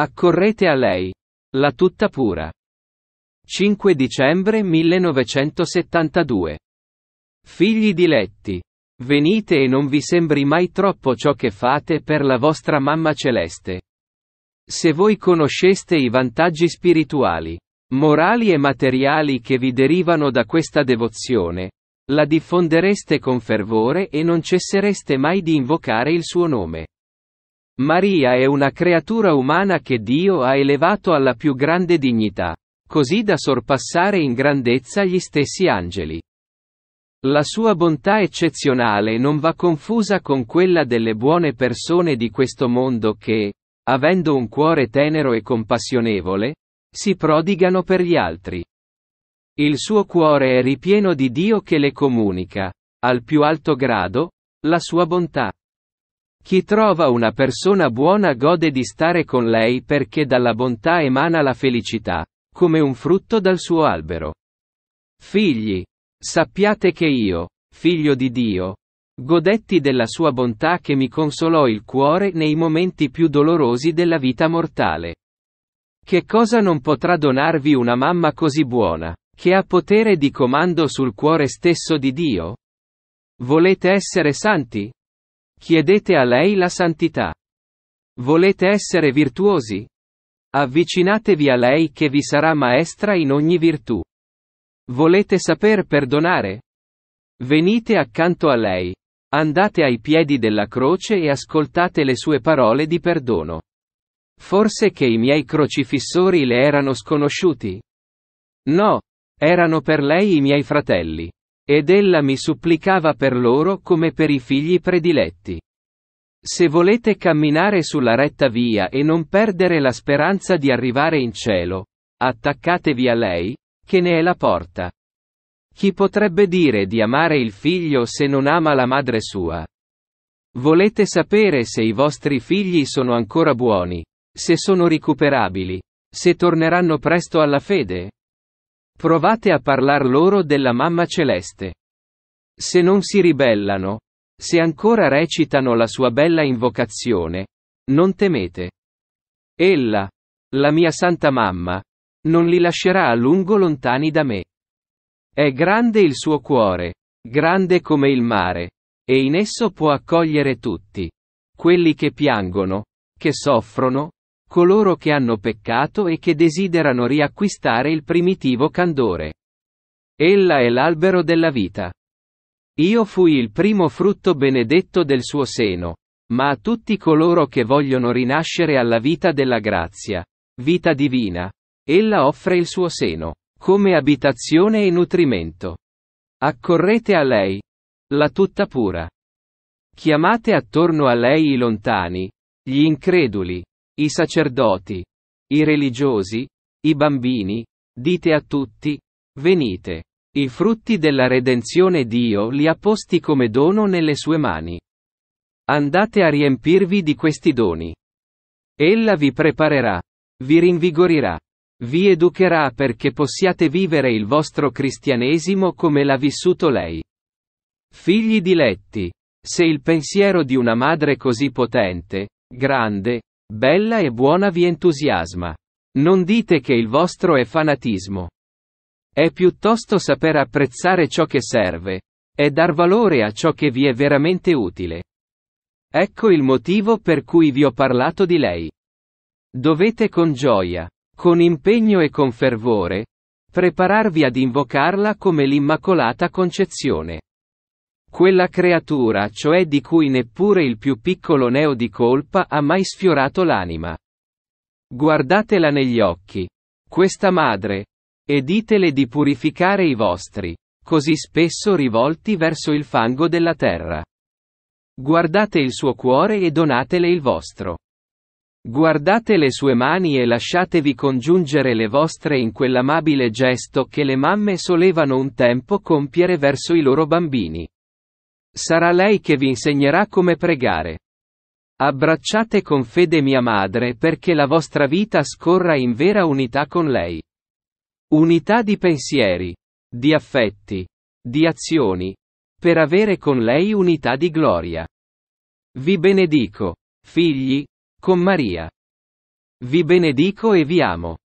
Accorrete a lei. La tutta pura. 5 dicembre 1972. Figli diletti. Venite e non vi sembri mai troppo ciò che fate per la vostra mamma celeste. Se voi conosceste i vantaggi spirituali, morali e materiali che vi derivano da questa devozione, la diffondereste con fervore e non cessereste mai di invocare il suo nome. Maria è una creatura umana che Dio ha elevato alla più grande dignità, così da sorpassare in grandezza gli stessi angeli. La sua bontà eccezionale non va confusa con quella delle buone persone di questo mondo che, avendo un cuore tenero e compassionevole, si prodigano per gli altri. Il suo cuore è ripieno di Dio che le comunica, al più alto grado, la sua bontà. Chi trova una persona buona gode di stare con lei perché dalla bontà emana la felicità, come un frutto dal suo albero. Figli, sappiate che io, figlio di Dio, godetti della sua bontà che mi consolò il cuore nei momenti più dolorosi della vita mortale. Che cosa non potrà donarvi una mamma così buona, che ha potere di comando sul cuore stesso di Dio? Volete essere santi? Chiedete a lei la santità. Volete essere virtuosi? Avvicinatevi a lei che vi sarà maestra in ogni virtù. Volete saper perdonare? Venite accanto a lei. Andate ai piedi della croce e ascoltate le sue parole di perdono. Forse che i miei crocifissori le erano sconosciuti? No, erano per lei i miei fratelli. Ed ella mi supplicava per loro come per i figli prediletti. Se volete camminare sulla retta via e non perdere la speranza di arrivare in cielo, attaccatevi a lei, che ne è la porta. Chi potrebbe dire di amare il figlio se non ama la madre sua? Volete sapere se i vostri figli sono ancora buoni, se sono recuperabili, se torneranno presto alla fede? Provate a parlar loro della mamma celeste. Se non si ribellano, se ancora recitano la sua bella invocazione, non temete. Ella, la mia santa mamma, non li lascerà a lungo lontani da me. È grande il suo cuore, grande come il mare, e in esso può accogliere tutti, quelli che piangono, che soffrono, coloro che hanno peccato e che desiderano riacquistare il primitivo candore. Ella è l'albero della vita. Io fui il primo frutto benedetto del suo seno, ma a tutti coloro che vogliono rinascere alla vita della grazia, vita divina, ella offre il suo seno, come abitazione e nutrimento. Accorrete a lei, la tutta pura. Chiamate attorno a lei i lontani, gli increduli, i sacerdoti, i religiosi, i bambini, dite a tutti, venite. I frutti della redenzione Dio li ha posti come dono nelle sue mani. Andate a riempirvi di questi doni. Ella vi preparerà, vi rinvigorirà, vi educherà perché possiate vivere il vostro cristianesimo come l'ha vissuto lei. Figli diletti, se il pensiero di una madre così potente, grande, Bella e buona vi entusiasma. Non dite che il vostro è fanatismo. È piuttosto saper apprezzare ciò che serve, e dar valore a ciò che vi è veramente utile. Ecco il motivo per cui vi ho parlato di lei. Dovete con gioia, con impegno e con fervore, prepararvi ad invocarla come l'Immacolata Concezione. Quella creatura cioè di cui neppure il più piccolo neo di colpa ha mai sfiorato l'anima. Guardatela negli occhi. Questa madre. E ditele di purificare i vostri, così spesso rivolti verso il fango della terra. Guardate il suo cuore e donatele il vostro. Guardate le sue mani e lasciatevi congiungere le vostre in quell'amabile gesto che le mamme solevano un tempo compiere verso i loro bambini. Sarà lei che vi insegnerà come pregare. Abbracciate con fede mia madre perché la vostra vita scorra in vera unità con lei. Unità di pensieri, di affetti, di azioni, per avere con lei unità di gloria. Vi benedico, figli, con Maria. Vi benedico e vi amo.